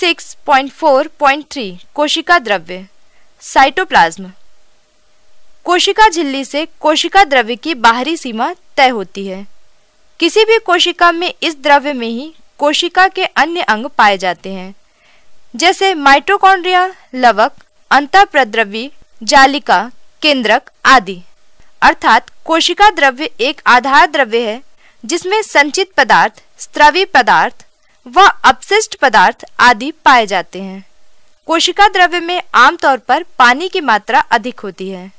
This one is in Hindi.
6.4.3 कोशिका द्रव्य साइटोप्लाज्म कोशिका झिल्ली से कोशिका द्रव्य की बाहरी सीमा तय होती है किसी भी कोशिका में इस द्रव्य में ही कोशिका के अन्य अंग पाए जाते हैं जैसे माइटोकॉन्ड्रिया लवक अंतःप्रद्रवी जालिका केंद्रक आदि अर्थात कोशिका द्रव्य एक आधार द्रव्य है जिसमें संचित पदार्थ स्त्रवी पदार्थ व अपशिष्ट पदार्थ आदि पाए जाते हैं कोशिका द्रव्य में आमतौर पर पानी की मात्रा अधिक होती है